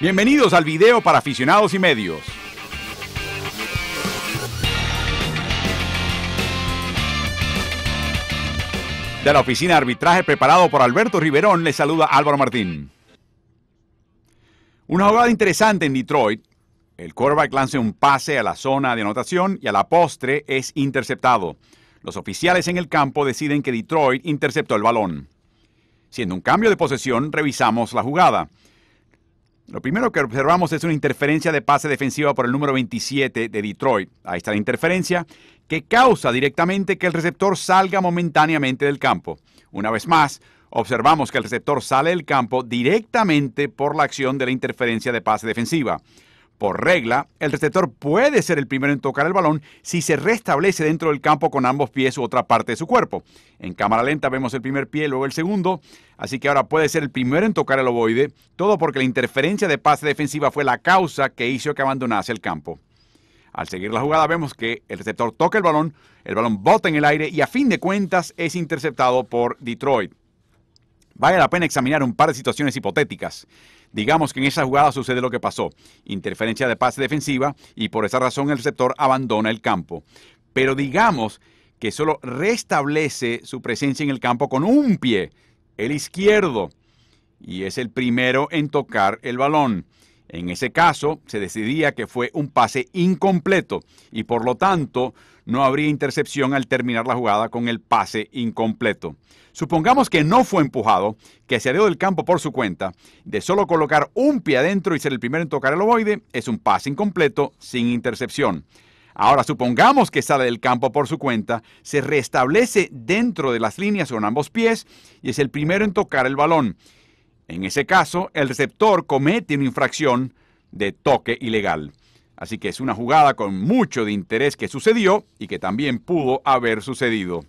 Bienvenidos al video para aficionados y medios. De la oficina de arbitraje preparado por Alberto Riverón, le saluda Álvaro Martín. Una jugada interesante en Detroit. El quarterback lanza un pase a la zona de anotación y a la postre es interceptado. Los oficiales en el campo deciden que Detroit interceptó el balón. Siendo un cambio de posesión, revisamos la jugada. Lo primero que observamos es una interferencia de pase defensiva por el número 27 de Detroit. Ahí está la interferencia que causa directamente que el receptor salga momentáneamente del campo. Una vez más, observamos que el receptor sale del campo directamente por la acción de la interferencia de pase defensiva. Por regla, el receptor puede ser el primero en tocar el balón si se restablece dentro del campo con ambos pies u otra parte de su cuerpo. En cámara lenta vemos el primer pie, luego el segundo, así que ahora puede ser el primero en tocar el ovoide, todo porque la interferencia de pase defensiva fue la causa que hizo que abandonase el campo. Al seguir la jugada vemos que el receptor toca el balón, el balón bota en el aire y a fin de cuentas es interceptado por Detroit. Vale la pena examinar un par de situaciones hipotéticas. Digamos que en esa jugada sucede lo que pasó, interferencia de pase defensiva y por esa razón el receptor abandona el campo. Pero digamos que solo restablece su presencia en el campo con un pie, el izquierdo, y es el primero en tocar el balón. En ese caso, se decidía que fue un pase incompleto y por lo tanto no habría intercepción al terminar la jugada con el pase incompleto. Supongamos que no fue empujado, que salió del campo por su cuenta, de solo colocar un pie adentro y ser el primero en tocar el ovoide, es un pase incompleto sin intercepción. Ahora, supongamos que sale del campo por su cuenta, se restablece dentro de las líneas con ambos pies y es el primero en tocar el balón. En ese caso, el receptor comete una infracción de toque ilegal. Así que es una jugada con mucho de interés que sucedió y que también pudo haber sucedido.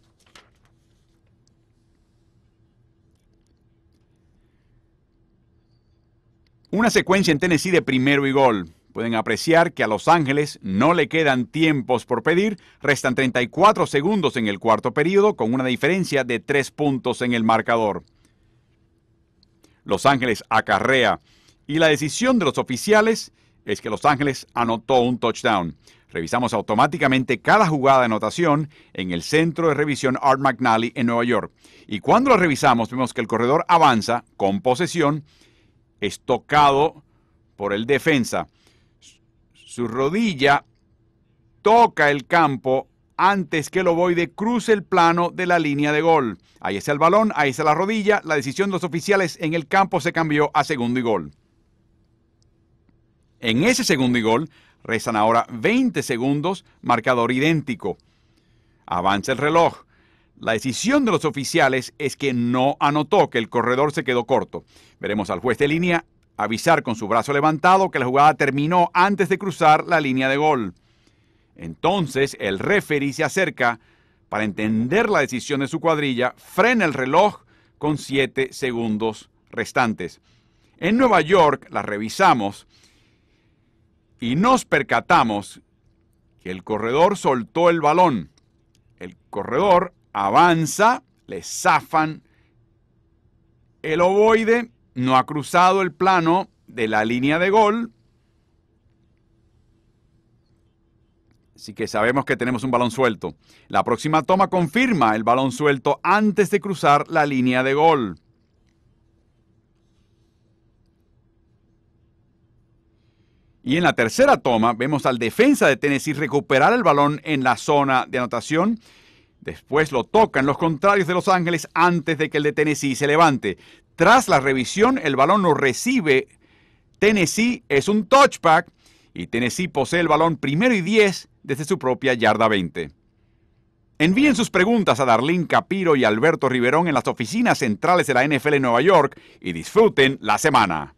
Una secuencia en Tennessee de primero y gol. Pueden apreciar que a Los Ángeles no le quedan tiempos por pedir. Restan 34 segundos en el cuarto periodo con una diferencia de 3 puntos en el marcador. Los Ángeles acarrea y la decisión de los oficiales es que Los Ángeles anotó un touchdown. Revisamos automáticamente cada jugada de anotación en el centro de revisión Art McNally en Nueva York. Y cuando la revisamos, vemos que el corredor avanza con posesión, es tocado por el defensa. Su rodilla toca el campo antes que el de cruce el plano de la línea de gol. Ahí está el balón, ahí está la rodilla. La decisión de los oficiales en el campo se cambió a segundo y gol. En ese segundo y gol rezan ahora 20 segundos, marcador idéntico. Avanza el reloj. La decisión de los oficiales es que no anotó, que el corredor se quedó corto. Veremos al juez de línea avisar con su brazo levantado que la jugada terminó antes de cruzar la línea de gol. Entonces el referí se acerca para entender la decisión de su cuadrilla, frena el reloj con 7 segundos restantes. En Nueva York la revisamos y nos percatamos que el corredor soltó el balón. El corredor avanza, le zafan el ovoide, no ha cruzado el plano de la línea de gol Así que sabemos que tenemos un balón suelto. La próxima toma confirma el balón suelto antes de cruzar la línea de gol. Y en la tercera toma vemos al defensa de Tennessee recuperar el balón en la zona de anotación. Después lo tocan los contrarios de Los Ángeles antes de que el de Tennessee se levante. Tras la revisión, el balón lo recibe Tennessee. Es un touchback y Tennessee posee el balón primero y 10 desde su propia yarda 20. Envíen sus preguntas a Darlene Capiro y Alberto Riverón en las oficinas centrales de la NFL en Nueva York y disfruten la semana.